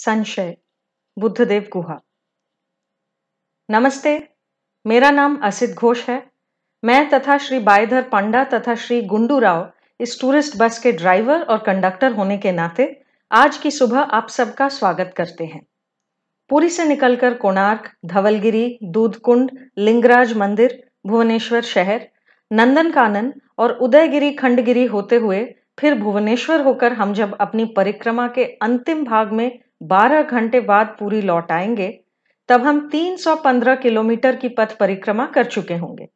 संशय बुद्धदेव गुहा नमस्ते मेरा नाम असित घोष है मैं तथा श्री बायधर पांडा तथा श्री गुंडू राव इस टूरिस्ट बस के ड्राइवर और कंडक्टर होने के नाते आज की सुबह आप सबका स्वागत करते हैं पुरी से निकलकर कोणार्क धवलगिरी दूधकुंड लिंगराज मंदिर भुवनेश्वर शहर नंदन कानन और उदयगिरी खंडगिरी होते हुए फिर भुवनेश्वर होकर हम जब अपनी परिक्रमा के अंतिम भाग में बारह घंटे बाद पूरी लौट आएंगे तब हम 315 किलोमीटर की पथ परिक्रमा कर चुके होंगे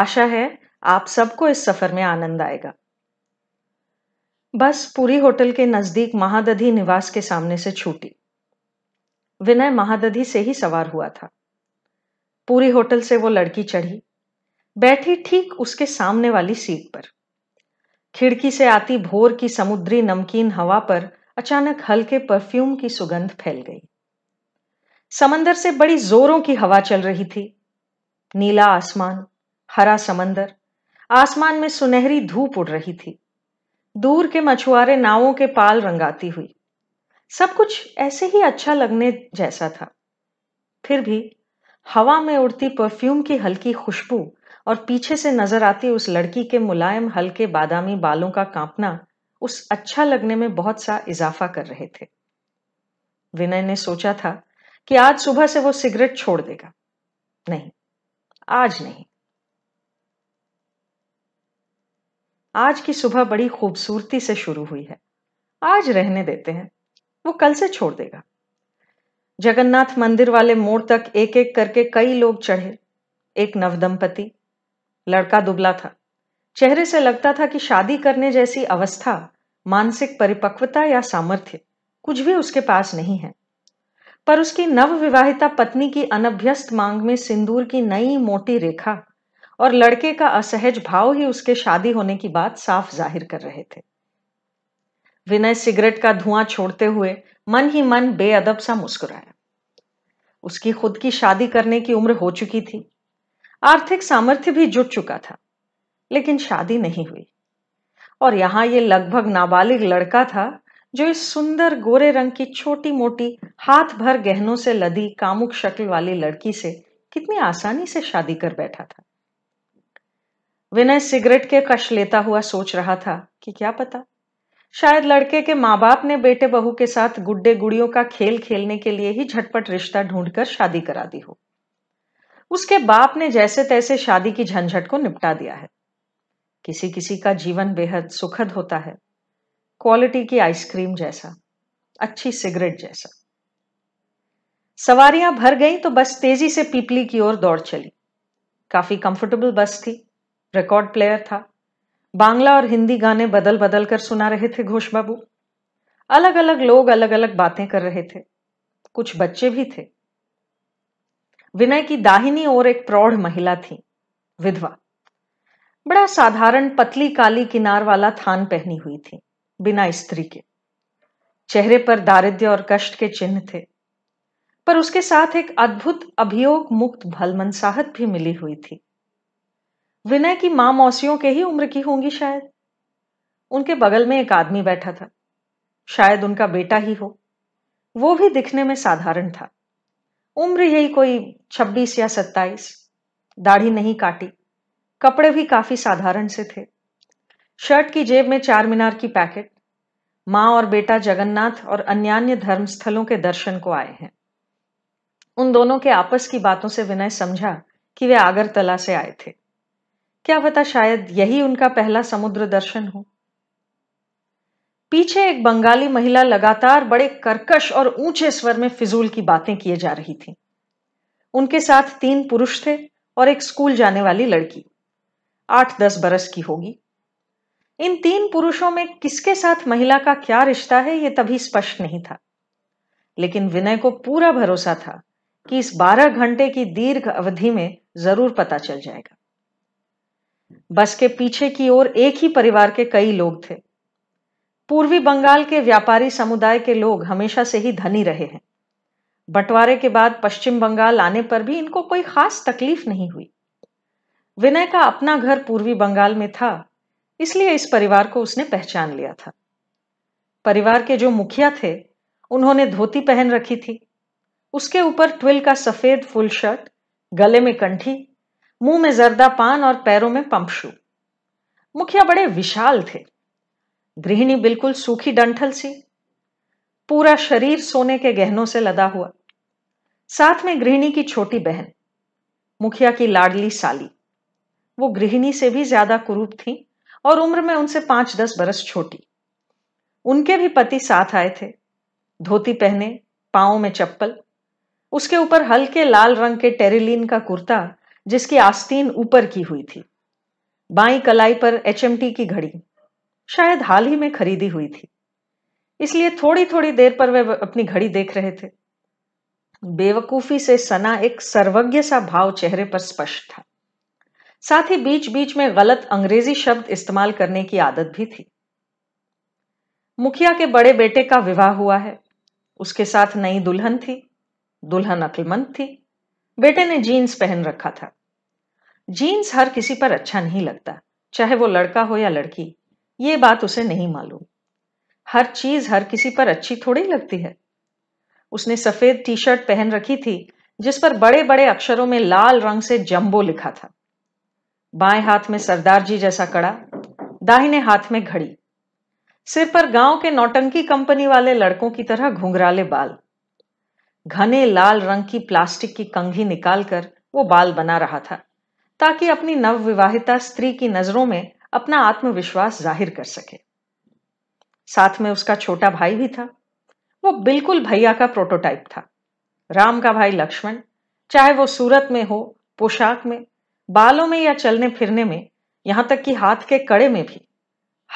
आशा है आप सबको इस सफर में आनंद आएगा बस पूरी होटल के नजदीक महादधी निवास के सामने से छूटी विनय महादधी से ही सवार हुआ था पूरी होटल से वो लड़की चढ़ी बैठी ठीक उसके सामने वाली सीट पर खिड़की से आती भोर की समुद्री नमकीन हवा पर अचानक हल्के परफ्यूम की सुगंध फैल गई समंदर से बड़ी जोरों की हवा चल रही थी नीला आसमान हरा समंदर आसमान में सुनहरी धूप उड़ रही थी दूर के मछुआरे नावों के पाल रंगाती हुई सब कुछ ऐसे ही अच्छा लगने जैसा था फिर भी हवा में उड़ती परफ्यूम की हल्की खुशबू और पीछे से नजर आती उस लड़की के मुलायम हल्के बादामी बालों का कांपना उस अच्छा लगने में बहुत सा इजाफा कर रहे थे विनय ने सोचा था कि आज सुबह से वो सिगरेट छोड़ देगा नहीं आज नहीं आज की सुबह बड़ी खूबसूरती से शुरू हुई है आज रहने देते हैं वो कल से छोड़ देगा जगन्नाथ मंदिर वाले मोड़ तक एक एक करके कई लोग चढ़े एक नवदंपति लड़का दुबला था चेहरे से लगता था कि शादी करने जैसी अवस्था मानसिक परिपक्वता या सामर्थ्य कुछ भी उसके पास नहीं है पर उसकी नवविवाहिता पत्नी की अनभ्यस्त मांग में सिंदूर की नई मोटी रेखा और लड़के का असहज भाव ही उसके शादी होने की बात साफ जाहिर कर रहे थे विनय सिगरेट का धुआं छोड़ते हुए मन ही मन बेअदब सा मुस्कुराया उसकी खुद की शादी करने की उम्र हो चुकी थी आर्थिक सामर्थ्य भी जुट चुका था लेकिन शादी नहीं हुई और यहां ये लगभग नाबालिग लड़का था जो इस सुंदर गोरे रंग की छोटी मोटी हाथ भर गहनों से लदी कामुक शक्ल वाली लड़की से कितनी आसानी से शादी कर बैठा था विनय सिगरेट के कश लेता हुआ सोच रहा था कि क्या पता शायद लड़के के मां बाप ने बेटे बहू के साथ गुड्डे गुड़ियों का खेल खेलने के लिए ही झटपट रिश्ता ढूंढकर शादी करा दी हो उसके बाप ने जैसे तैसे शादी की झंझट को निपटा दिया है किसी किसी का जीवन बेहद सुखद होता है क्वालिटी की आइसक्रीम जैसा अच्छी सिगरेट जैसा सवारियां भर गईं तो बस तेजी से पीपली की ओर दौड़ चली काफी कंफर्टेबल बस थी रिकॉर्ड प्लेयर था बांग्ला और हिंदी गाने बदल बदल कर सुना रहे थे घोष बाबू अलग अलग लोग अलग अलग बातें कर रहे थे कुछ बच्चे भी थे विनय की दाहिनी ओर एक प्रौढ़ महिला थी विधवा बड़ा साधारण पतली काली किनार वाला थान पहनी हुई थी बिना स्त्री के चेहरे पर दारिद्र्य और कष्ट के चिन्ह थे पर उसके साथ एक अद्भुत अभियोग मुक्त भलमनसाहत भी मिली हुई थी विनय की मां मौसियों के ही उम्र की होंगी शायद उनके बगल में एक आदमी बैठा था शायद उनका बेटा ही हो वो भी दिखने में साधारण था उम्र यही कोई 26 या 27, दाढ़ी नहीं काटी कपड़े भी काफी साधारण से थे शर्ट की जेब में चार मीनार की पैकेट माँ और बेटा जगन्नाथ और अन्यान्य धर्मस्थलों के दर्शन को आए हैं उन दोनों के आपस की बातों से विनय समझा कि वे आगरतला से आए थे क्या पता शायद यही उनका पहला समुद्र दर्शन हो पीछे एक बंगाली महिला लगातार बड़े कर्कश और ऊंचे स्वर में फिजूल की बातें किए जा रही थी उनके साथ तीन पुरुष थे और एक स्कूल जाने वाली लड़की आठ दस बरस की होगी इन तीन पुरुषों में किसके साथ महिला का क्या रिश्ता है यह तभी स्पष्ट नहीं था लेकिन विनय को पूरा भरोसा था कि इस बारह घंटे की दीर्घ अवधि में जरूर पता चल जाएगा बस के पीछे की ओर एक ही परिवार के कई लोग थे पूर्वी बंगाल के व्यापारी समुदाय के लोग हमेशा से ही धनी रहे हैं बंटवारे के बाद पश्चिम बंगाल आने पर भी इनको कोई खास तकलीफ नहीं हुई विनय का अपना घर पूर्वी बंगाल में था इसलिए इस परिवार को उसने पहचान लिया था परिवार के जो मुखिया थे उन्होंने धोती पहन रखी थी उसके ऊपर ट्विल का सफेद फुल शर्ट गले में कंठी मुंह में जर्दा पान और पैरों में पंपशू मुखिया बड़े विशाल थे गृहिणी बिल्कुल सूखी डंठल सी पूरा शरीर सोने के गहनों से लदा हुआ साथ में गृहिणी की छोटी बहन मुखिया की लाडली साली वो गृहिणी से भी ज्यादा कुरूप थी और उम्र में उनसे पांच दस बरस छोटी उनके भी पति साथ आए थे धोती पहने पाओ में चप्पल उसके ऊपर हल्के लाल रंग के टेरिलीन का कुर्ता जिसकी आस्तीन ऊपर की हुई थी बाई कलाई पर एच की घड़ी शायद हाल ही में खरीदी हुई थी इसलिए थोड़ी थोड़ी देर पर वे अपनी घड़ी देख रहे थे बेवकूफी से सना एक सर्वज्ञ सा भाव चेहरे पर स्पष्ट था साथ ही बीच बीच में गलत अंग्रेजी शब्द इस्तेमाल करने की आदत भी थी मुखिया के बड़े बेटे का विवाह हुआ है उसके साथ नई दुल्हन थी दुल्हन अकलमंद थी बेटे ने जीन्स पहन रखा था जीन्स हर किसी पर अच्छा नहीं लगता चाहे वो लड़का हो या लड़की ये बात उसे नहीं मालूम हर चीज हर किसी पर अच्छी थोड़ी लगती है उसने सफेद टी शर्ट पहन रखी थी जिस पर बड़े बड़े अक्षरों में लाल रंग से जंबो लिखा था बाएं हाथ में सरदार जी जैसा कड़ा दाहिने हाथ में घड़ी सिर पर गांव के नौटंकी कंपनी वाले लड़कों की तरह घुंघराले बाल घने लाल रंग की प्लास्टिक की कंघी निकालकर वो बाल बना रहा था ताकि अपनी नवविवाहिता स्त्री की नजरों में अपना आत्मविश्वास जाहिर कर सके साथ में उसका छोटा भाई भी था वो बिल्कुल भैया का प्रोटोटाइप था राम का भाई लक्ष्मण चाहे वो सूरत में हो पोशाक में बालों में या चलने फिरने में यहां तक कि हाथ के कड़े में भी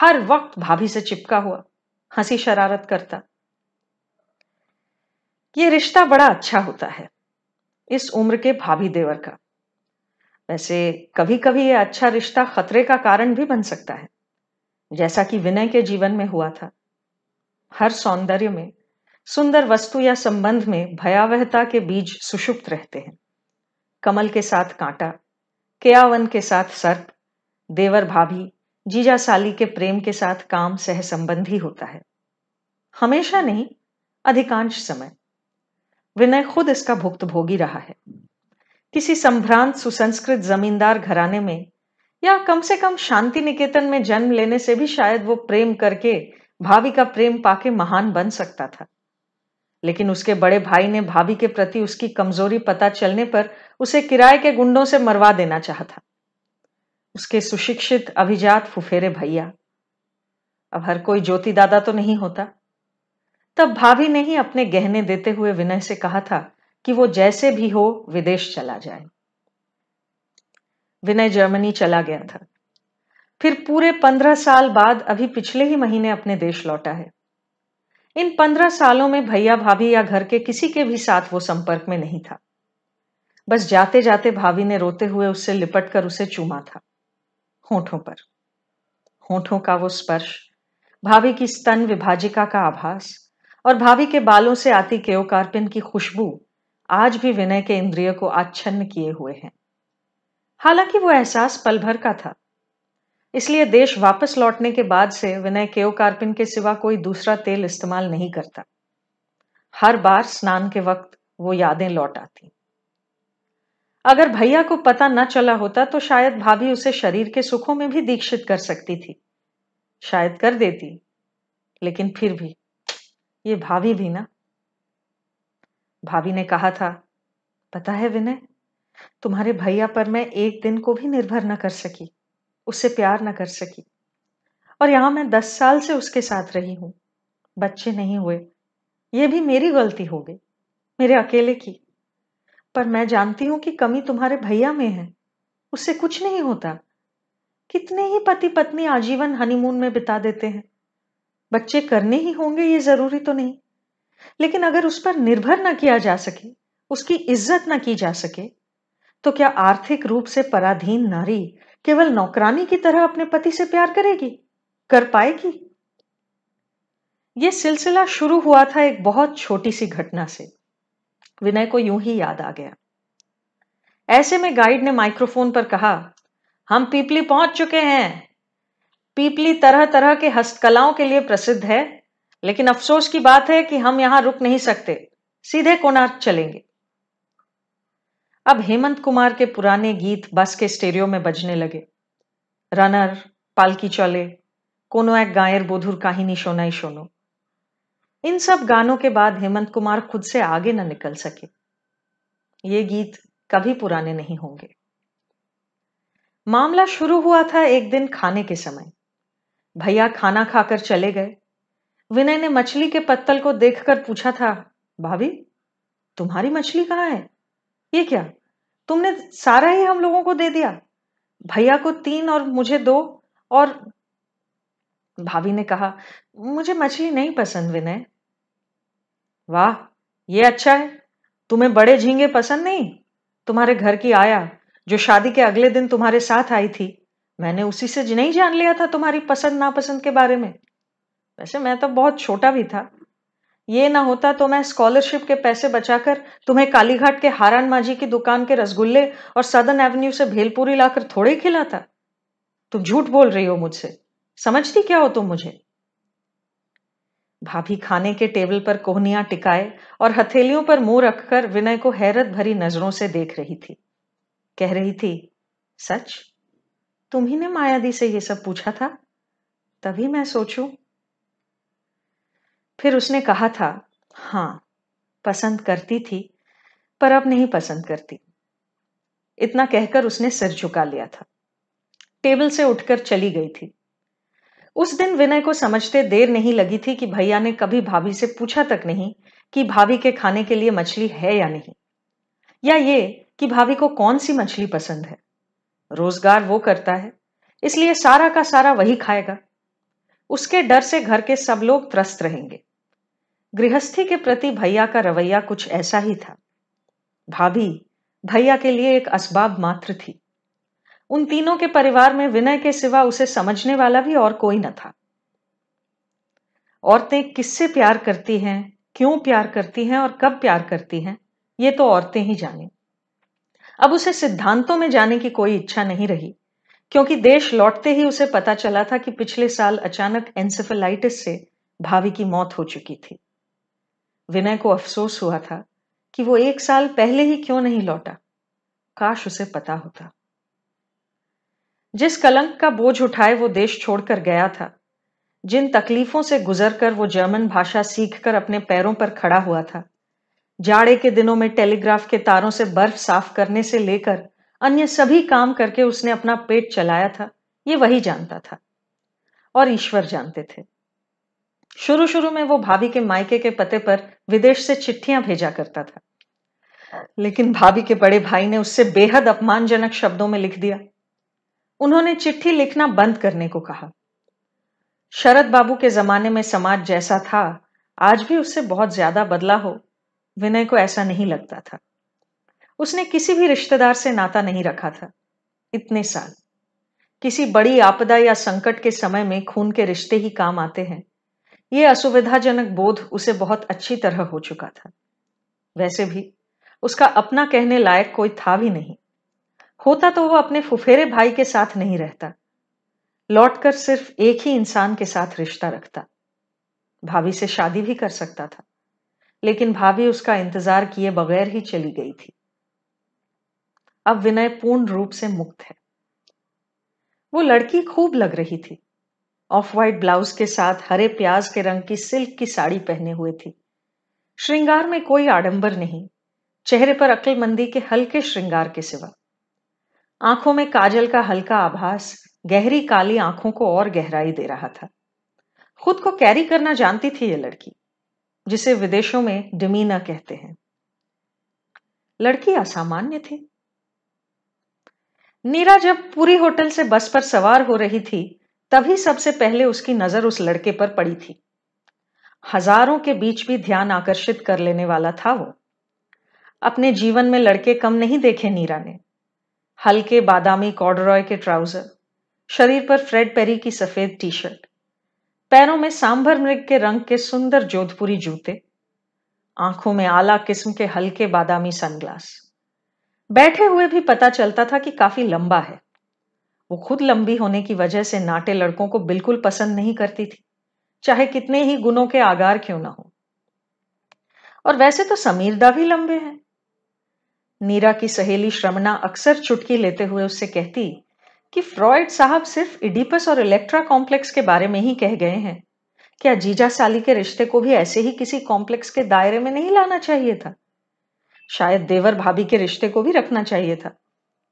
हर वक्त भाभी से चिपका हुआ हंसी शरारत करता ये रिश्ता बड़ा अच्छा होता है इस उम्र के भाभी देवर का वैसे कभी कभी यह अच्छा रिश्ता खतरे का कारण भी बन सकता है जैसा कि विनय के जीवन में हुआ था हर सौंदर्य में सुंदर वस्तु या संबंध में भयावहता के बीज सुषुप्त रहते हैं कमल के साथ कांटा केयावन के साथ सर्प देवर भाभी जीजा साली के प्रेम के साथ काम सहसंबंधी होता है हमेशा नहीं अधिकांश समय विनय खुद इसका भोगी रहा है किसी संभ्रांत सुसंस्कृत जमींदार घराने में या कम से कम शांति निकेतन में जन्म लेने से भी शायद वो प्रेम करके भाभी का प्रेम पाके महान बन सकता था लेकिन उसके बड़े भाई ने भाभी के प्रति उसकी कमजोरी पता चलने पर उसे किराए के गुंडों से मरवा देना चाहता उसके सुशिक्षित अभिजात फुफेरे भैया अब हर कोई ज्योति दादा तो नहीं होता तब भाभी ने ही अपने गहने देते हुए विनय से कहा था कि वो जैसे भी हो विदेश चला जाए विनय जर्मनी चला गया था फिर पूरे पंद्रह साल बाद अभी पिछले ही महीने अपने देश लौटा है इन पंद्रह सालों में भैया भाभी या घर के किसी के भी साथ वो संपर्क में नहीं था बस जाते जाते भाभी ने रोते हुए उससे लिपट कर उसे चूमा था होठों पर होठों का वो स्पर्श भाभी की स्तन विभाजिका का आभास और भाभी के बालों से आती केओकार्पिन की खुशबू आज भी विनय के इंद्रिय को आच्छन्न किए हुए हैं हालांकि वो एहसास पल भर का था इसलिए देश वापस लौटने के बाद से विनय केओकार्पिन के सिवा कोई दूसरा तेल इस्तेमाल नहीं करता हर बार स्नान के वक्त वो यादें लौट आती अगर भैया को पता न चला होता तो शायद भाभी उसे शरीर के सुखों में भी दीक्षित कर सकती थी शायद कर देती लेकिन फिर भी ये भाभी भी ना भाभी ने कहा था पता है विनय तुम्हारे भैया पर मैं एक दिन को भी निर्भर न कर सकी उससे प्यार न कर सकी और यहां मैं दस साल से उसके साथ रही हूं बच्चे नहीं हुए ये भी मेरी गलती हो गई मेरे अकेले की पर मैं जानती हूं कि कमी तुम्हारे भैया में है उससे कुछ नहीं होता कितने ही पति पत्नी आजीवन हनीमून में बिता देते हैं बच्चे करने ही होंगे ये जरूरी तो नहीं लेकिन अगर उस पर निर्भर न किया जा सके उसकी इज्जत ना की जा सके तो क्या आर्थिक रूप से पराधीन नारी केवल नौकरानी की तरह अपने पति से प्यार करेगी कर पाएगी ये सिलसिला शुरू हुआ था एक बहुत छोटी सी घटना से विनय को यूं ही याद आ गया ऐसे में गाइड ने माइक्रोफोन पर कहा हम पीपली पहुंच चुके हैं पीपली तरह तरह के हस्तकलाओं के लिए प्रसिद्ध है लेकिन अफसोस की बात है कि हम यहां रुक नहीं सकते सीधे कोणार्क चलेंगे अब हेमंत कुमार के पुराने गीत बस के स्टेरियो में बजने लगे रनर पालकी चले कोनो एक गायर बोधुर काहिनी शोनाई शोनो इन सब गानों के बाद हेमंत कुमार खुद से आगे न निकल सके ये गीत कभी पुराने नहीं होंगे मामला शुरू हुआ था एक दिन खाने के समय भैया खाना खाकर चले गए विनय ने मछली के पत्तल को देखकर पूछा था भाभी तुम्हारी मछली कहाँ है ये क्या तुमने सारा ही हम लोगों को दे दिया भैया को तीन और मुझे दो और भाभी ने कहा मुझे मछली नहीं पसंद विनय वाह ये अच्छा है तुम्हें बड़े झींगे पसंद नहीं तुम्हारे घर की आया जो शादी के अगले दिन तुम्हारे साथ आई थी मैंने उसी से नहीं जान लिया था तुम्हारी पसंद नापसंद के बारे में वैसे मैं तो बहुत छोटा भी था ये ना होता तो मैं स्कॉलरशिप के पैसे बचाकर तुम्हें कालीघाट के हारान माझी की दुकान के रसगुल्ले और सदन एवेन्यू से भेलपूरी लाकर थोड़े खिलाता तुम झूठ बोल रही हो मुझसे समझती क्या हो तुम मुझे भाभी खाने के टेबल पर कोहनियां टिकाए और हथेलियों पर मुंह रखकर विनय को हैरत भरी नजरों से देख रही थी कह रही थी सच तुम ही ने मायादी से ये सब पूछा था तभी मैं सोचूं फिर उसने कहा था हां पसंद करती थी पर अब नहीं पसंद करती इतना कहकर उसने सिर झुका लिया था टेबल से उठकर चली गई थी उस दिन विनय को समझते देर नहीं लगी थी कि भैया ने कभी भाभी से पूछा तक नहीं कि भाभी के खाने के लिए मछली है या नहीं या ये कि भाभी को कौन सी मछली पसंद है रोजगार वो करता है इसलिए सारा का सारा वही खाएगा उसके डर से घर के सब लोग त्रस्त रहेंगे गृहस्थी के प्रति भैया का रवैया कुछ ऐसा ही था भाभी भैया के लिए एक असबाब मात्र थी उन तीनों के परिवार में विनय के सिवा उसे समझने वाला भी और कोई न था औरतें किससे प्यार करती हैं क्यों प्यार करती हैं और कब प्यार करती हैं ये तो औरतें ही जाने अब उसे सिद्धांतों में जाने की कोई इच्छा नहीं रही क्योंकि देश लौटते ही उसे पता चला था कि पिछले साल अचानक एंसेफेलाइटिस से भावी की मौत हो चुकी थी विनय को अफसोस हुआ था कि वो एक साल पहले ही क्यों नहीं लौटा काश उसे पता होता जिस कलंक का बोझ उठाए वो देश छोड़कर गया था जिन तकलीफों से गुजरकर वो जर्मन भाषा सीखकर अपने पैरों पर खड़ा हुआ था जाड़े के दिनों में टेलीग्राफ के तारों से बर्फ साफ करने से लेकर अन्य सभी काम करके उसने अपना पेट चलाया था ये वही जानता था और ईश्वर जानते थे शुरू शुरू में वो भाभी के मायके के पते पर विदेश से चिट्ठियां भेजा करता था लेकिन भाभी के बड़े भाई ने उससे बेहद अपमानजनक शब्दों में लिख दिया उन्होंने चिट्ठी लिखना बंद करने को कहा शरद बाबू के जमाने में समाज जैसा था आज भी उससे बहुत ज्यादा बदला हो विनय को ऐसा नहीं लगता था उसने किसी भी रिश्तेदार से नाता नहीं रखा था इतने साल किसी बड़ी आपदा या संकट के समय में खून के रिश्ते ही काम आते हैं यह असुविधाजनक बोध उसे बहुत अच्छी तरह हो चुका था वैसे भी उसका अपना कहने लायक कोई था भी नहीं होता तो वह अपने फुफेरे भाई के साथ नहीं रहता लौटकर सिर्फ एक ही इंसान के साथ रिश्ता रखता भाभी से शादी भी कर सकता था लेकिन भाभी उसका इंतजार किए बगैर ही चली गई थी अब विनय पूर्ण रूप से मुक्त है वो लड़की खूब लग रही थी ऑफ व्हाइट ब्लाउज के साथ हरे प्याज के रंग की सिल्क की साड़ी पहने हुए थी श्रृंगार में कोई आडंबर नहीं चेहरे पर अक्लमंदी के हल्के श्रृंगार के सिवा आंखों में काजल का हल्का आभास गहरी काली आंखों को और गहराई दे रहा था खुद को कैरी करना जानती थी ये लड़की जिसे विदेशों में डिमीना कहते हैं लड़की असामान्य थी नीरा जब पूरी होटल से बस पर सवार हो रही थी तभी सबसे पहले उसकी नजर उस लड़के पर पड़ी थी हजारों के बीच भी ध्यान आकर्षित कर लेने वाला था वो अपने जीवन में लड़के कम नहीं देखे नीरा ने हल्के बादामी कॉर्डरॉय के ट्राउजर शरीर पर फ्रेड पेरी की सफेद टी शर्ट पैरों में सांभर मृग के रंग के सुंदर जोधपुरी जूते आंखों में आला किस्म के हल्के बादामी सनग्लास बैठे हुए भी पता चलता था कि काफी लंबा है वो खुद लंबी होने की वजह से नाटे लड़कों को बिल्कुल पसंद नहीं करती थी चाहे कितने ही गुणों के आगार क्यों ना हो और वैसे तो समीरदा भी लंबे हैं नीरा की सहेली श्रमणा अक्सर चुटकी लेते हुए उससे कहती कि फ्रॉयड साहब सिर्फ इडिपस और इलेक्ट्रा कॉम्प्लेक्स के बारे में ही कह गए हैं क्या जीजा साली के रिश्ते को भी ऐसे ही किसी कॉम्प्लेक्स के दायरे में नहीं लाना चाहिए था शायद देवर भाभी के रिश्ते को भी रखना चाहिए था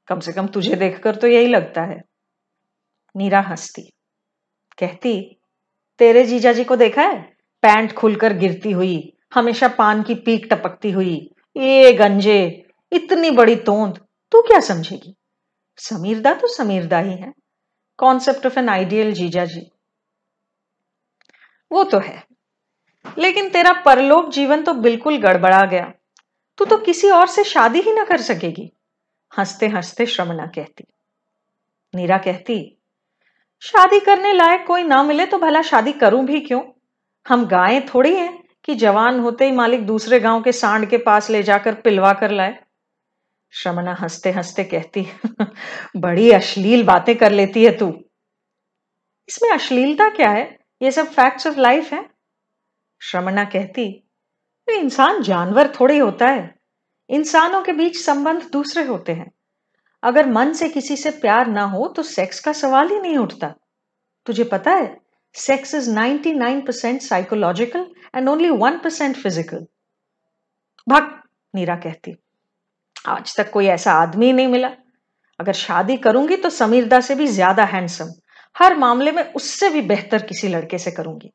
कम से कम तुझे देखकर तो यही लगता है नीरा हंसती कहती तेरे जीजा जी को देखा है पैंट खुलकर गिरती हुई हमेशा पान की पीक टपकती हुई ये गंजे इतनी बड़ी तोंद तू क्या समझेगी समीरदा तो समीरदा ही है कॉन्सेप्ट ऑफ एन आइडियल जीजा जी वो तो है लेकिन तेरा परलोक जीवन तो बिल्कुल गड़बड़ा गया तू तो किसी और से शादी ही ना कर सकेगी हंसते हंसते श्रमणा कहती नीरा कहती शादी करने लायक कोई ना मिले तो भला शादी करूं भी क्यों हम गायें थोड़ी हैं कि जवान होते ही मालिक दूसरे गांव के सांड के पास ले जाकर पिलवा कर लाए श्रमणा हंसते हंसते कहती बड़ी अश्लील बातें कर लेती है तू इसमें अश्लीलता क्या है ये सब फैक्ट्स ऑफ लाइफ है श्रमणा कहती तो इंसान जानवर थोड़े होता है इंसानों के बीच संबंध दूसरे होते हैं अगर मन से किसी से प्यार ना हो तो सेक्स का सवाल ही नहीं उठता तुझे पता है sex is 99% percent psychological and only one percent physical भक्त नीरा कहती आज तक कोई ऐसा आदमी ही नहीं मिला अगर शादी करूंगी तो समीरदा से भी ज्यादा हैंडसम हर मामले में उससे भी बेहतर किसी लड़के से करूंगी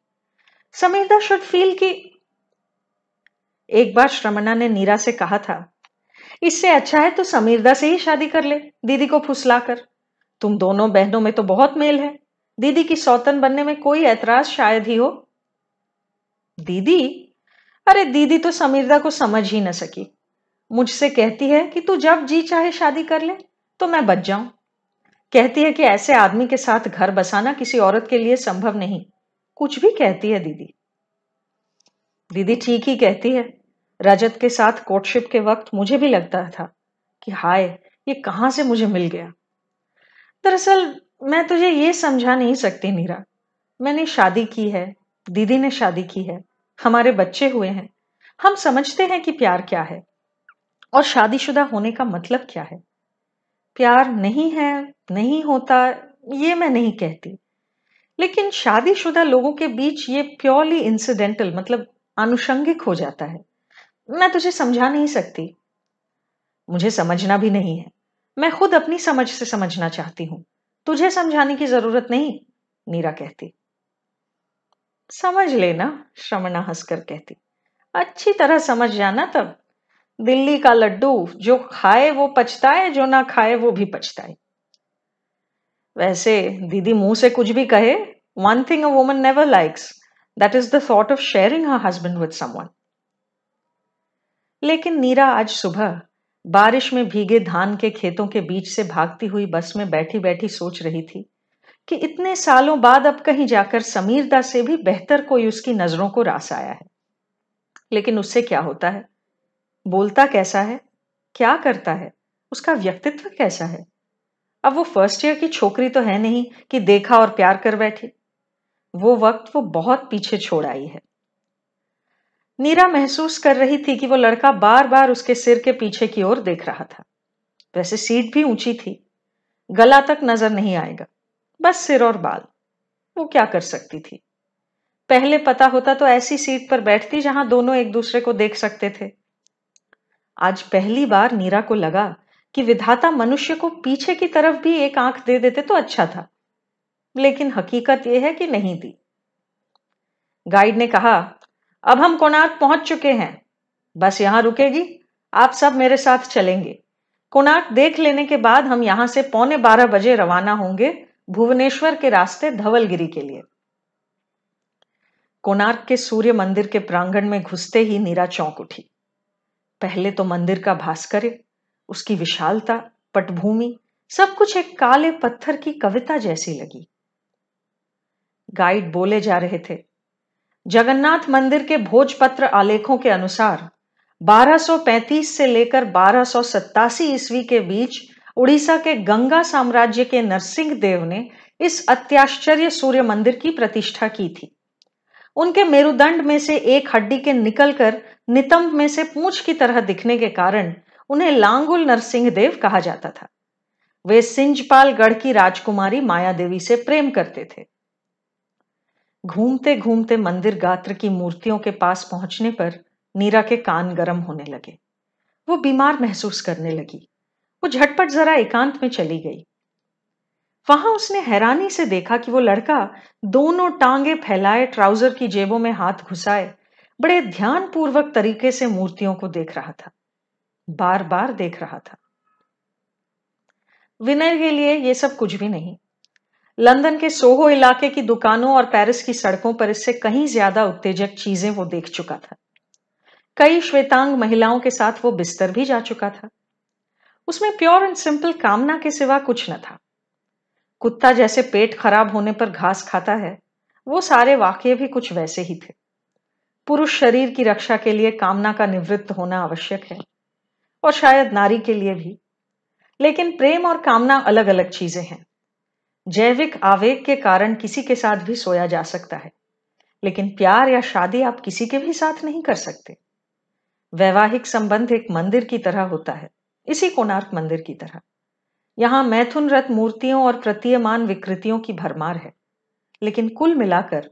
समीरदा शुड फील की एक बार श्रमणा ने नीरा से कहा था इससे अच्छा है तो समीरदा से ही शादी कर ले दीदी को फुसलाकर तुम दोनों बहनों में तो बहुत मेल है दीदी की सौतन बनने में कोई ऐतराज शायद ही हो दीदी अरे दीदी तो समीरदा को समझ ही न सकी मुझसे कहती है कि तू जब जी चाहे शादी कर ले तो मैं बच जाऊं कहती है कि ऐसे आदमी के साथ घर बसाना किसी औरत के लिए संभव नहीं कुछ भी कहती है दीदी दीदी ठीक ही कहती है रजत के साथ कोर्टशिप के वक्त मुझे भी लगता था कि हाय ये कहाँ से मुझे मिल गया दरअसल मैं तुझे ये समझा नहीं सकती नीरा मैंने शादी की है दीदी ने शादी की है हमारे बच्चे हुए हैं हम समझते हैं कि प्यार क्या है और शादीशुदा होने का मतलब क्या है प्यार नहीं है नहीं होता ये मैं नहीं कहती लेकिन शादीशुदा लोगों के बीच ये प्योरली इंसिडेंटल मतलब आनुषंगिक हो जाता है मैं तुझे समझा नहीं सकती मुझे समझना भी नहीं है मैं खुद अपनी समझ से समझना चाहती हूं तुझे समझाने की जरूरत नहीं नीरा कहती समझ लेना श्रमणा हंसकर कहती अच्छी तरह समझ जाना तब दिल्ली का लड्डू जो खाए वो पचता है जो ना खाए वो भी पचता है वैसे दीदी मुंह से कुछ भी कहे one thing a woman never likes that is the thought of sharing her husband with someone लेकिन नीरा आज सुबह बारिश में भीगे धान के खेतों के बीच से भागती हुई बस में बैठी बैठी सोच रही थी कि इतने सालों बाद अब कहीं जाकर समीर दा से भी बेहतर कोई उसकी नजरों को रास आया है लेकिन उससे क्या होता है बोलता कैसा है क्या करता है उसका व्यक्तित्व कैसा है अब वो फर्स्ट ईयर की छोकरी तो है नहीं कि देखा और प्यार कर बैठी वो वक्त वो बहुत पीछे छोड़ आई है नीरा महसूस कर रही थी कि वो लड़का बार बार उसके सिर के पीछे की ओर देख रहा था वैसे सीट भी ऊंची थी गला तक नजर नहीं आएगा बस सिर और बाल वो क्या कर सकती थी पहले पता होता तो ऐसी सीट पर बैठती जहां दोनों एक दूसरे को देख सकते थे आज पहली बार नीरा को लगा कि विधाता मनुष्य को पीछे की तरफ भी एक आंख दे देते तो अच्छा था लेकिन हकीकत यह है कि नहीं थी गाइड ने कहा अब हम कोणार्क पहुंच चुके हैं बस यहां रुकेगी आप सब मेरे साथ चलेंगे कोणार्क देख लेने के बाद हम यहां से पौने बारह बजे रवाना होंगे भुवनेश्वर के रास्ते धवलगिरी के लिए कोणार्क के सूर्य मंदिर के प्रांगण में घुसते ही नीरा चौंक उठी पहले तो मंदिर का भास्कर्य उसकी विशालता पटभूमि सब कुछ एक काले पत्थर की कविता जैसी लगी गाइड बोले जा रहे थे जगन्नाथ मंदिर के भोजपत्र आलेखों के अनुसार 1235 से लेकर बारह ईस्वी के बीच उड़ीसा के गंगा साम्राज्य के नरसिंह देव ने इस अत्याश्चर्य सूर्य मंदिर की प्रतिष्ठा की थी उनके मेरुदंड में से एक हड्डी के निकलकर नितंब में से पूछ की तरह दिखने के कारण उन्हें लांगुल नरसिंह देव कहा जाता था वे सिंजपाल गढ़ की राजकुमारी माया देवी से प्रेम करते थे घूमते घूमते मंदिर गात्र की मूर्तियों के पास पहुंचने पर नीरा के कान गरम होने लगे वो बीमार महसूस करने लगी वो झटपट जरा एकांत में चली गई वहां उसने हैरानी से देखा कि वो लड़का दोनों टांगे फैलाए ट्राउजर की जेबों में हाथ घुसाए बड़े ध्यानपूर्वक तरीके से मूर्तियों को देख रहा था बार बार देख रहा था विनय के लिए यह सब कुछ भी नहीं लंदन के सोहो इलाके की दुकानों और पेरिस की सड़कों पर इससे कहीं ज्यादा उत्तेजक चीजें वो देख चुका था कई श्वेतांग महिलाओं के साथ वो बिस्तर भी जा चुका था उसमें प्योर एंड सिंपल कामना के सिवा कुछ न था कुत्ता जैसे पेट खराब होने पर घास खाता है वो सारे वाक्य भी कुछ वैसे ही थे पुरुष शरीर की रक्षा के लिए कामना का निवृत्त होना आवश्यक है और शायद नारी के लिए भी लेकिन प्रेम और कामना अलग अलग चीजें हैं जैविक आवेग के कारण किसी के साथ भी सोया जा सकता है लेकिन प्यार या शादी आप किसी के भी साथ नहीं कर सकते वैवाहिक संबंध एक मंदिर की तरह होता है इसी कोणार्क मंदिर की तरह यहां मैथुन रथ मूर्तियों और प्रतीयमान विकृतियों की भरमार है लेकिन कुल मिलाकर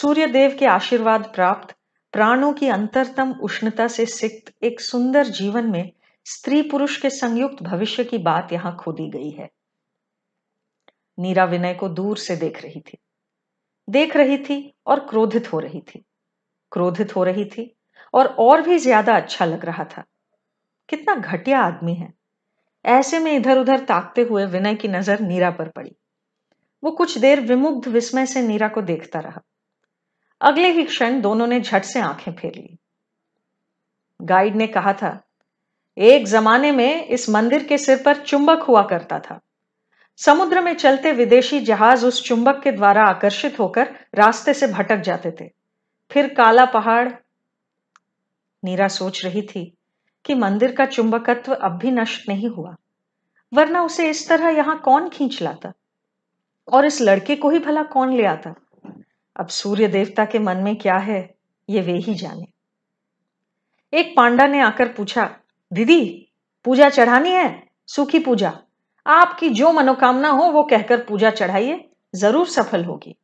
सूर्यदेव के आशीर्वाद प्राप्त प्राणों की अंतरतम उष्णता से सिक्त एक सुंदर जीवन में स्त्री पुरुष के संयुक्त भविष्य की बात यहां खोदी गई है नीरा विनय को दूर से देख रही थी देख रही थी और क्रोधित हो रही थी क्रोधित हो रही थी और और भी ज्यादा अच्छा लग रहा था कितना घटिया आदमी है ऐसे में इधर उधर ताकते हुए विनय की नजर नीरा पर पड़ी वो कुछ देर विमुग्ध विस्मय से नीरा को देखता रहा अगले ही क्षण दोनों ने झट से आंखें फेर ली गाइड ने कहा था एक जमाने में इस मंदिर के सिर पर चुंबक हुआ करता था समुद्र में चलते विदेशी जहाज उस चुंबक के द्वारा आकर्षित होकर रास्ते से भटक जाते थे फिर काला पहाड़ नीरा सोच रही थी कि मंदिर का चुंबकत्व अब भी नष्ट नहीं हुआ वरना उसे इस तरह यहां कौन खींच लाता और इस लड़के को ही भला कौन ले आता अब सूर्य देवता के मन में क्या है ये वे ही जाने एक पांडा ने आकर पूछा दीदी पूजा चढ़ानी है सुखी पूजा आपकी जो मनोकामना हो वो कहकर पूजा चढ़ाइए जरूर सफल होगी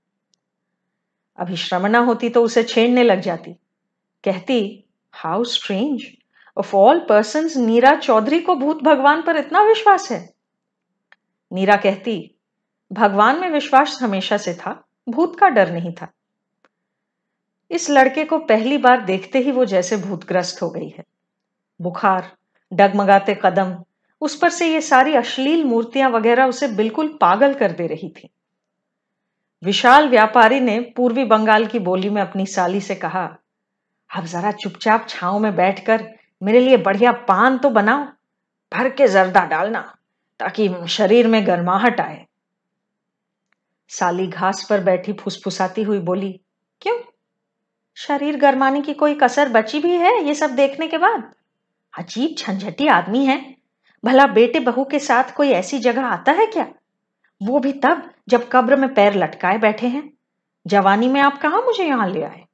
अभी श्रमणा होती तो उसे छेड़ने लग जाती कहती how strange of all person Neera Chaudhary को भूत भगवान पर इतना विश्वास है नीरा कहती भगवान में विश्वास हमेशा से था भूत का डर नहीं था इस लड़के को पहली बार देखते ही वो जैसे भूतग्रस्त हो गई है बुखार डगमगाते कदम उस पर से ये सारी अश्लील मूर्तियां वगैरह उसे बिल्कुल पागल कर दे रही थी विशाल व्यापारी ने पूर्वी बंगाल की बोली में अपनी साली से कहा अब जरा चुपचाप छाव में बैठकर मेरे लिए बढ़िया पान तो बनाओ भर के जर्दा डालना ताकि शरीर में गर्माहट आए साली घास पर बैठी फुसफुसाती हुई बोली क्यों शरीर गरमाने की कोई कसर बची भी है ये सब देखने के बाद अजीब झंझटी आदमी है भला बेटे बहू के साथ कोई ऐसी जगह आता है क्या वो भी तब जब कब्र में पैर लटकाए बैठे हैं जवानी में आप कहा मुझे यहां ले आए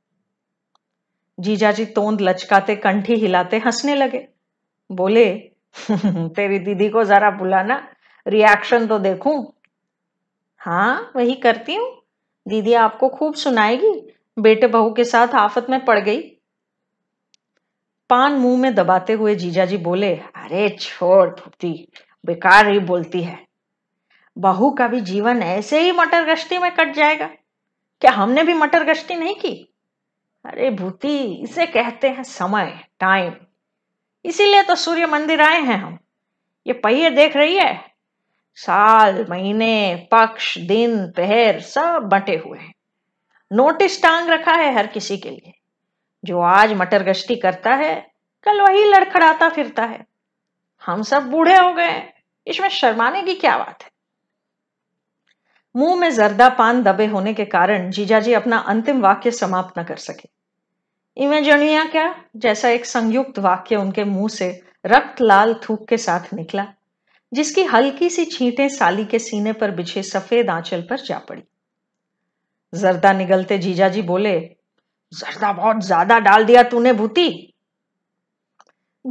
जीजाजी तोंद लचकाते कंठी हिलाते हंसने लगे बोले हम्म, तेरी दीदी को जरा बुलाना रिएक्शन तो देखूं हाँ वही करती हूँ दीदी आपको खूब सुनाएगी बेटे बहू के साथ आफत में पड़ गई पान मुंह में दबाते हुए जीजाजी बोले अरे छोड़ फुर्ती बेकार ही बोलती है बहू का भी जीवन ऐसे ही मटर गश्ती में कट जाएगा क्या हमने भी मटर गश्ती नहीं की अरे भूति इसे कहते हैं समय टाइम इसीलिए तो सूर्य मंदिर आए हैं हम ये पहिए देख रही है साल महीने पक्ष दिन पहर सब बटे हुए हैं नोटिस टांग रखा है हर किसी के लिए जो आज मटर गश्ती करता है कल वही लड़खड़ाता फिरता है हम सब बूढ़े हो गए इसमें शर्माने की क्या बात है मुंह में जर्दा पान दबे होने के कारण जीजाजी अपना अंतिम वाक्य समाप्त न कर सके इमेजनिया क्या जैसा एक संयुक्त वाक्य उनके मुंह से रक्त लाल थूक के साथ निकला जिसकी हल्की सी छींटें साली के सीने पर बिछे सफेद आंचल पर जा पड़ी जरदा निगलते जीजाजी बोले जरदा बहुत ज्यादा डाल दिया तूने भूती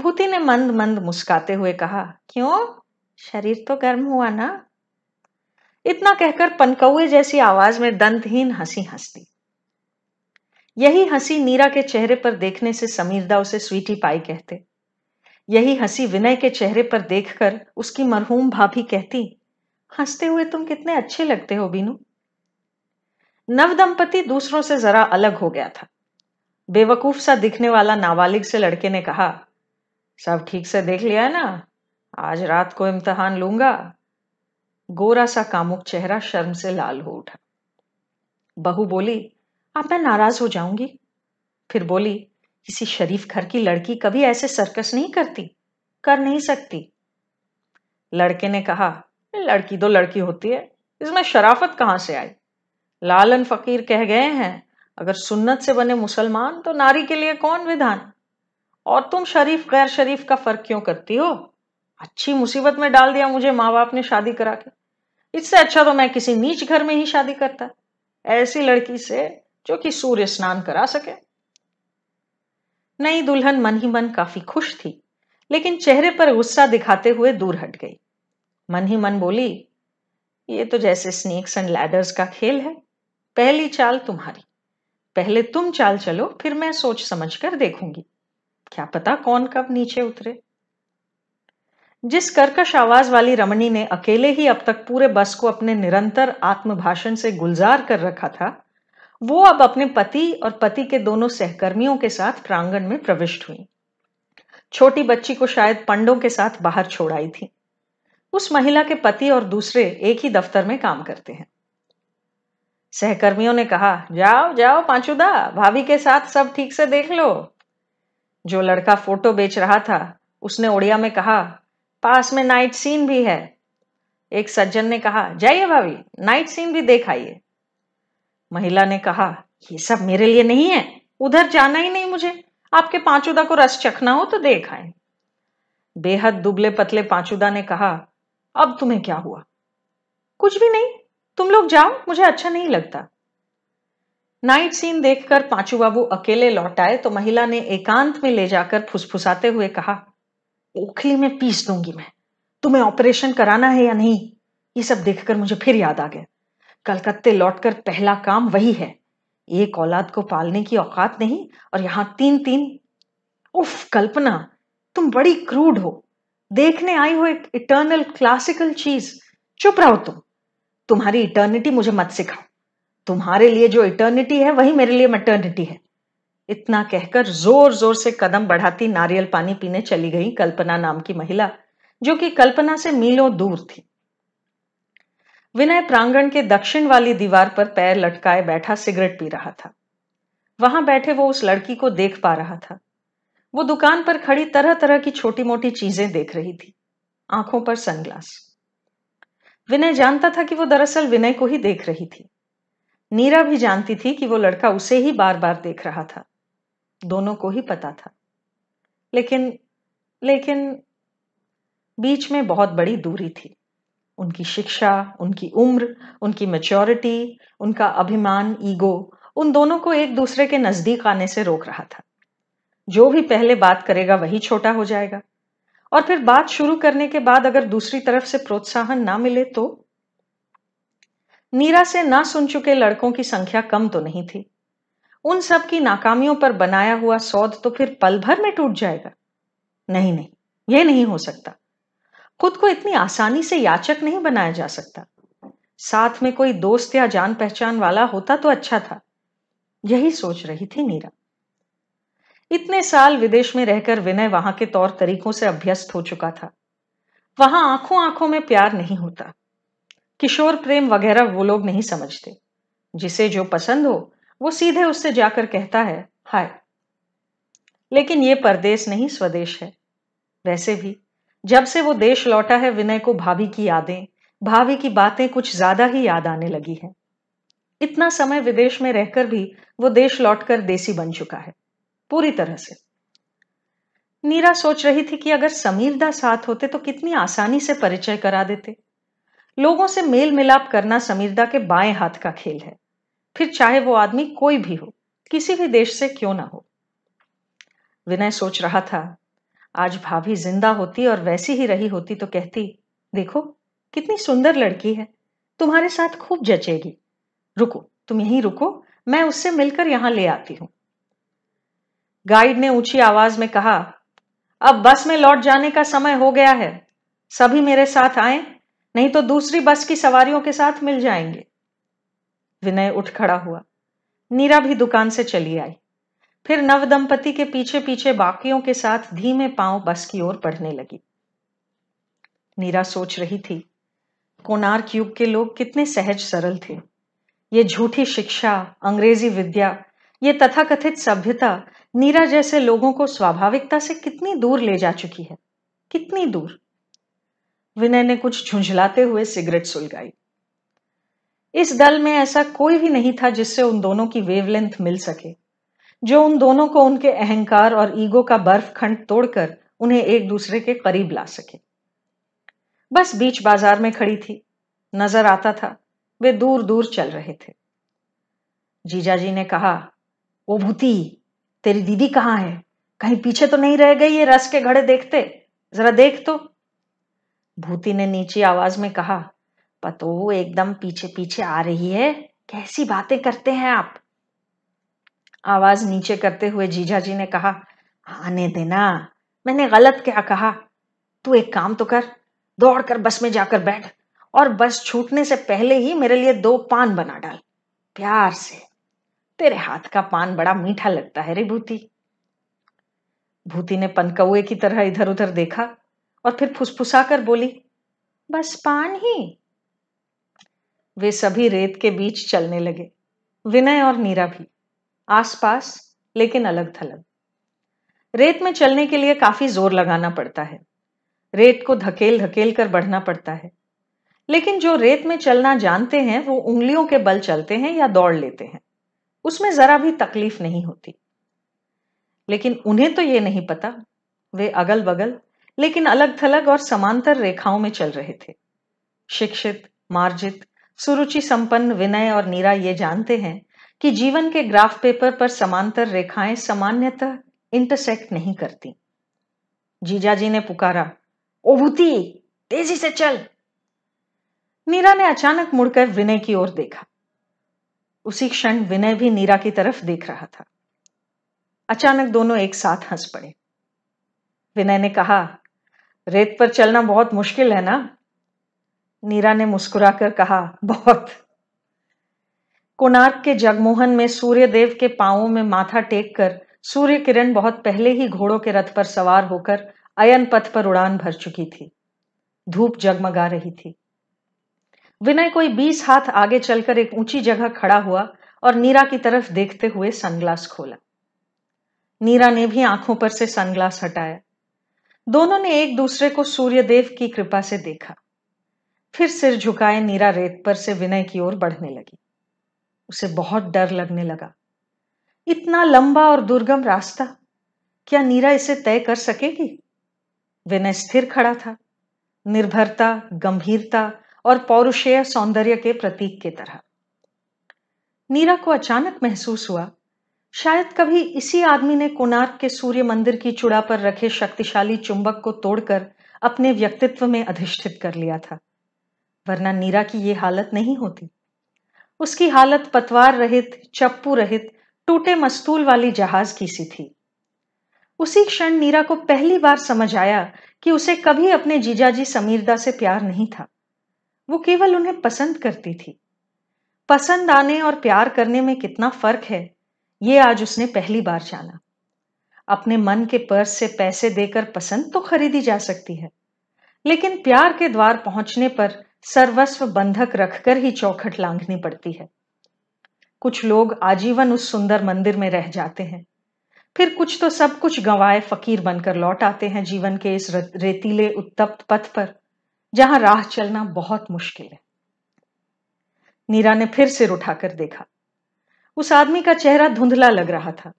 भूती ने मंद मंद मुस्काते हुए कहा क्यों शरीर तो गर्म हुआ ना इतना कहकर पनकौए जैसी आवाज में दंतहीन हंसी हंसती यही हंसी नीरा के चेहरे पर देखने से समीरदा उसे स्वीटी पाई कहते यही हंसी विनय के चेहरे पर देखकर उसकी मरहूम भाभी कहती हंसते हुए तुम कितने अच्छे लगते हो बीनू नव दंपति दूसरों से जरा अलग हो गया था बेवकूफ सा दिखने वाला नाबालिग से लड़के ने कहा सब ठीक से देख लिया ना आज रात को इम्तहान लूंगा गोरा सा कामुक चेहरा शर्म से लाल हो उठा बहू बोली अब मैं नाराज हो जाऊंगी फिर बोली किसी शरीफ घर की लड़की कभी ऐसे सर्कस नहीं करती कर नहीं सकती लड़के ने कहा लड़की तो लड़की होती है इसमें शराफत कहां से आई लालन फकीर कह गए हैं अगर सुन्नत से बने मुसलमान तो नारी के लिए कौन विधान और तुम शरीफ गैर शरीफ का फर्क क्यों करती हो अच्छी मुसीबत में डाल दिया मुझे माँ बाप ने शादी करा के इससे अच्छा तो मैं किसी नीच घर में ही शादी करता ऐसी लड़की से जो कि सूर्य स्नान करा सके नई दुल्हन मन ही मन काफी खुश थी लेकिन चेहरे पर गुस्सा दिखाते हुए दूर हट गई मन ही मन बोली ये तो जैसे स्नेक्स एंड लैडर्स का खेल है पहली चाल तुम्हारी पहले तुम चाल चलो फिर मैं सोच समझ कर देखूंगी क्या पता कौन कब नीचे उतरे जिस कर्कश आवाज वाली रमणी ने अकेले ही अब तक पूरे बस को अपने निरंतर आत्मभाषण से गुलजार कर रखा था वो अब अपने पति और पति के दोनों सहकर्मियों के साथ प्रांगण में प्रविष्ट हुई छोटी बच्ची को शायद पंडों के साथ बाहर छोड़ाई थी उस महिला के पति और दूसरे एक ही दफ्तर में काम करते हैं सहकर्मियों ने कहा जाओ जाओ पांचुदा भाभी के साथ सब ठीक से देख लो जो लड़का फोटो बेच रहा था उसने ओडिया में कहा पास में नाइट सीन भी है एक सज्जन ने कहा जाइए भाभी नाइट सीन भी देख आइए महिला ने कहा ये सब मेरे लिए नहीं है उधर जाना ही नहीं मुझे आपके पांचुदा को रस चखना हो तो देख आए बेहद दुबले पतले पांचुदा ने कहा अब तुम्हें क्या हुआ कुछ भी नहीं तुम लोग जाओ मुझे अच्छा नहीं लगता नाइट सीन देखकर पांचू बाबू अकेले लौट आए तो महिला ने एकांत में ले जाकर फुसफुसाते हुए कहा ओखली में पीस दूंगी मैं तुम्हें ऑपरेशन कराना है या नहीं ये सब देखकर मुझे फिर याद आ गया कलकत्ते लौटकर पहला काम वही है एक औलाद को पालने की औकात नहीं और यहां तीन तीन उफ कल्पना तुम बड़ी क्रूड हो देखने आई हो एक इटर्नल क्लासिकल चीज चुप रहो तुम तुम्हारी इटर्निटी मुझे मत सिखाओ तुम्हारे लिए जो इटर्निटी है वही मेरे लिए मटर्निटी है इतना कहकर जोर जोर से कदम बढ़ाती नारियल पानी पीने चली गई कल्पना नाम की महिला जो कि कल्पना से मीलों दूर थी विनय प्रांगण के दक्षिण वाली दीवार पर पैर लटकाए बैठा सिगरेट पी रहा था वहां बैठे वो उस लड़की को देख पा रहा था वो दुकान पर खड़ी तरह तरह की छोटी मोटी चीजें देख रही थी आंखों पर सनग्लास विनय जानता था कि वो दरअसल विनय को ही देख रही थी नीरा भी जानती थी कि वो लड़का उसे ही बार बार देख रहा था दोनों को ही पता था लेकिन लेकिन बीच में बहुत बड़ी दूरी थी उनकी शिक्षा उनकी उम्र उनकी मेच्योरिटी उनका अभिमान ईगो उन दोनों को एक दूसरे के नज़दीक आने से रोक रहा था जो भी पहले बात करेगा वही छोटा हो जाएगा और फिर बात शुरू करने के बाद अगर दूसरी तरफ से प्रोत्साहन ना मिले तो नीरा से ना सुन चुके लड़कों की संख्या कम तो नहीं थी उन सब की नाकामियों पर बनाया हुआ सौद तो फिर पल भर में टूट जाएगा नहीं नहीं ये नहीं हो सकता खुद को इतनी आसानी से याचक नहीं बनाया जा सकता साथ में कोई दोस्त या जान पहचान वाला होता तो अच्छा था यही सोच रही थी नीरा इतने साल विदेश में रहकर विनय वहां के तौर तरीकों से अभ्यस्त हो चुका था वहां आंखों आंखों में प्यार नहीं होता किशोर प्रेम वगैरह वो लोग नहीं समझते जिसे जो पसंद हो वो सीधे उससे जाकर कहता है हाय लेकिन ये परदेश नहीं स्वदेश है वैसे भी जब से वो देश लौटा है विनय को भाभी की यादें भाभी की बातें कुछ ज्यादा ही याद आने लगी है इतना समय विदेश में रहकर भी वो देश लौटकर देसी बन चुका है पूरी तरह से नीरा सोच रही थी कि अगर समीर दा साथ होते तो कितनी आसानी से परिचय करा देते लोगों से मेल मिलाप करना समीरदा के बाएं हाथ का खेल है फिर चाहे वो आदमी कोई भी हो किसी भी देश से क्यों ना हो विनय सोच रहा था आज भाभी जिंदा होती और वैसी ही रही होती तो कहती देखो कितनी सुंदर लड़की है तुम्हारे साथ खूब जचेगी रुको तुम यही रुको मैं उससे मिलकर यहां ले आती हूं गाइड ने ऊंची आवाज में कहा अब बस में लौट जाने का समय हो गया है सभी मेरे साथ आए नहीं तो दूसरी बस की सवारियों के साथ मिल जाएंगे विनय उठ खड़ा हुआ नीरा भी दुकान से चली आई फिर नवदंपति के पीछे पीछे बाकियों के साथ धीमे पांव बस की ओर बढ़ने लगी नीरा सोच रही थी कोनार्क युग के लोग कितने सहज सरल थे ये झूठी शिक्षा अंग्रेजी विद्या ये तथाकथित सभ्यता नीरा जैसे लोगों को स्वाभाविकता से कितनी दूर ले जा चुकी है कितनी दूर विनय ने कुछ झुंझलाते हुए सिगरेट सुलगाई इस दल में ऐसा कोई भी नहीं था जिससे उन दोनों की वेवलेंथ मिल सके जो उन दोनों को उनके अहंकार और ईगो का बर्फ खंड तोड़कर उन्हें एक दूसरे के करीब ला सके बस बीच बाजार में खड़ी थी नजर आता था वे दूर दूर चल रहे थे जीजा जी ने कहा ओ भूती तेरी दीदी कहाँ है कहीं पीछे तो नहीं रह गई ये रस के घड़े देखते जरा देख तो भूति ने नीची आवाज में कहा पतो एकदम पीछे पीछे आ रही है कैसी बातें करते हैं आप आवाज नीचे करते हुए जीजा जी ने कहा आने देना मैंने गलत क्या कहा तू एक काम तो कर दौड़ कर बस में जाकर बैठ और बस छूटने से पहले ही मेरे लिए दो पान बना डाल प्यार से तेरे हाथ का पान बड़ा मीठा लगता है रे भूति भूति ने पनकौए की तरह इधर उधर देखा और फिर फुसफुसा कर बोली बस पान ही वे सभी रेत के बीच चलने लगे विनय और नीरा भी आसपास लेकिन अलग थलग रेत में चलने के लिए काफी जोर लगाना पड़ता है रेत को धकेल धकेल कर बढ़ना पड़ता है लेकिन जो रेत में चलना जानते हैं वो उंगलियों के बल चलते हैं या दौड़ लेते हैं उसमें जरा भी तकलीफ नहीं होती लेकिन उन्हें तो ये नहीं पता वे अगल बगल लेकिन अलग थलग और समांतर रेखाओं में चल रहे थे शिक्षित मार्जित सुरुचि संपन्न विनय और नीरा ये जानते हैं कि जीवन के ग्राफ पेपर पर समांतर रेखाएं सामान्यतः इंटरसेक्ट नहीं करती जीजाजी ने पुकारा ओभूति तेजी से चल नीरा ने अचानक मुड़कर विनय की ओर देखा उसी क्षण विनय भी नीरा की तरफ देख रहा था अचानक दोनों एक साथ हंस पड़े विनय ने कहा रेत पर चलना बहुत मुश्किल है ना नीरा ने मुस्कुराकर कहा बहुत कोणार्क के जगमोहन में सूर्यदेव के पांवों में माथा टेक कर सूर्य किरण बहुत पहले ही घोड़ों के रथ पर सवार होकर अयन पथ पर उड़ान भर चुकी थी धूप जगमगा रही थी विनय कोई बीस हाथ आगे चलकर एक ऊंची जगह खड़ा हुआ और नीरा की तरफ देखते हुए सनग्लास खोला नीरा ने भी आंखों पर से सनग्लास हटाया दोनों ने एक दूसरे को सूर्यदेव की कृपा से देखा फिर सिर झुकाए नीरा रेत पर से विनय की ओर बढ़ने लगी उसे बहुत डर लगने लगा इतना लंबा और दुर्गम रास्ता क्या नीरा इसे तय कर सकेगी विनय स्थिर खड़ा था निर्भरता गंभीरता और पौरुषेय सौंदर्य के प्रतीक के तरह नीरा को अचानक महसूस हुआ शायद कभी इसी आदमी ने कोणार्क के सूर्य मंदिर की चुड़ा पर रखे शक्तिशाली चुंबक को तोड़कर अपने व्यक्तित्व में अधिष्ठित कर लिया था वरना नीरा की ये हालत नहीं होती उसकी हालत पतवार रहित चप्पू रहित टूटे मस्तूल वाली जहाज की सी थी उसी क्षण नीरा को पहली बार समझ आया कि उसे कभी अपने जीजाजी समीरदा से प्यार नहीं था वो केवल उन्हें पसंद करती थी पसंद आने और प्यार करने में कितना फर्क है ये आज उसने पहली बार जाना अपने मन के पर्स से पैसे देकर पसंद तो खरीदी जा सकती है लेकिन प्यार के द्वार पहुंचने पर सर्वस्व बंधक रखकर ही चौखट लांघनी पड़ती है कुछ लोग आजीवन उस सुंदर मंदिर में रह जाते हैं फिर कुछ तो सब कुछ गंवाए फकीर बनकर लौट आते हैं जीवन के इस रेतीले उत्तप्त पथ पर जहां राह चलना बहुत मुश्किल है नीरा ने फिर सिर उठाकर देखा उस आदमी का चेहरा धुंधला लग रहा था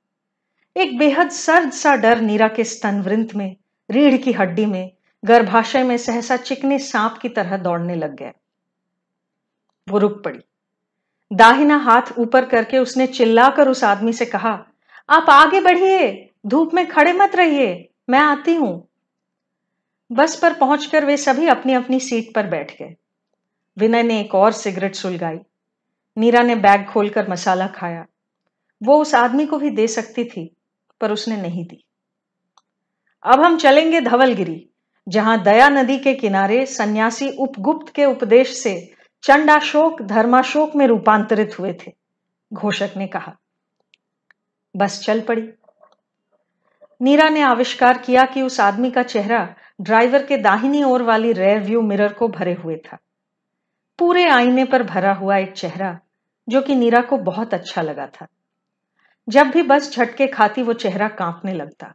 एक बेहद सर्द सा डर नीरा के स्तनवृंत में रीढ़ की हड्डी में गर्भाशय में सहसा चिकने सांप की तरह दौड़ने लग गए वो रुक पड़ी दाहिना हाथ ऊपर करके उसने चिल्लाकर उस आदमी से कहा आप आगे बढ़िए धूप में खड़े मत रहिए मैं आती हूं बस पर पहुंचकर वे सभी अपनी अपनी सीट पर बैठ गए विनय ने एक और सिगरेट सुलगाई नीरा ने बैग खोलकर मसाला खाया वो उस आदमी को भी दे सकती थी पर उसने नहीं दी अब हम चलेंगे धवलगिरी जहां दया नदी के किनारे सन्यासी उपगुप्त के उपदेश से चंडाशोक धर्माशोक में रूपांतरित हुए थे घोषक ने कहा बस चल पड़ी नीरा ने आविष्कार किया कि उस आदमी का चेहरा ड्राइवर के दाहिनी ओर वाली रेयर व्यू मिरर को भरे हुए था पूरे आईने पर भरा हुआ एक चेहरा जो कि नीरा को बहुत अच्छा लगा था जब भी बस झटके खाती वो चेहरा कांपने लगता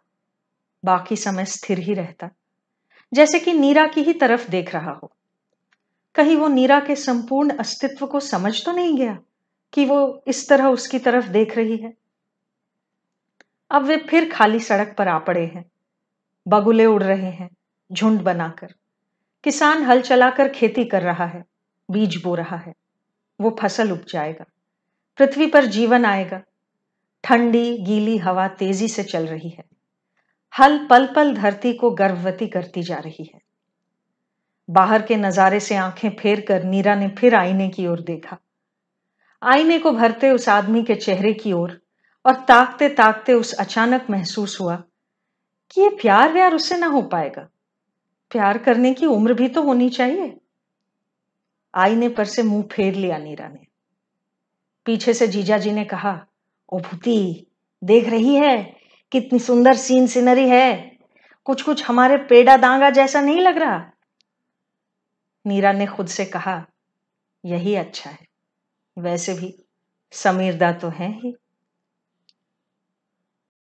बाकी समय स्थिर ही रहता जैसे कि नीरा की ही तरफ देख रहा हो कहीं वो नीरा के संपूर्ण अस्तित्व को समझ तो नहीं गया कि वो इस तरह उसकी तरफ देख रही है अब वे फिर खाली सड़क पर आ पड़े हैं बगुले उड़ रहे हैं झुंड बनाकर किसान हल चलाकर खेती कर रहा है बीज बो रहा है वो फसल उपजाएगा पृथ्वी पर जीवन आएगा ठंडी गीली हवा तेजी से चल रही है हल पल पल धरती को गर्भवती करती जा रही है बाहर के नजारे से आंखें फेर कर नीरा ने फिर आईने की ओर देखा आईने को भरते उस आदमी के चेहरे की ओर और ताकते ताकते उस अचानक महसूस हुआ कि ये प्यार व्यार उससे ना हो पाएगा प्यार करने की उम्र भी तो होनी चाहिए आईने पर से मुंह फेर लिया नीरा ने पीछे से जीजा जी ने कहा ओ भूति देख रही है कितनी सुंदर सीन सीनरी है कुछ कुछ हमारे पेड़ा दांगा जैसा नहीं लग रहा नीरा ने खुद से कहा यही अच्छा है वैसे भी समीरदा तो है ही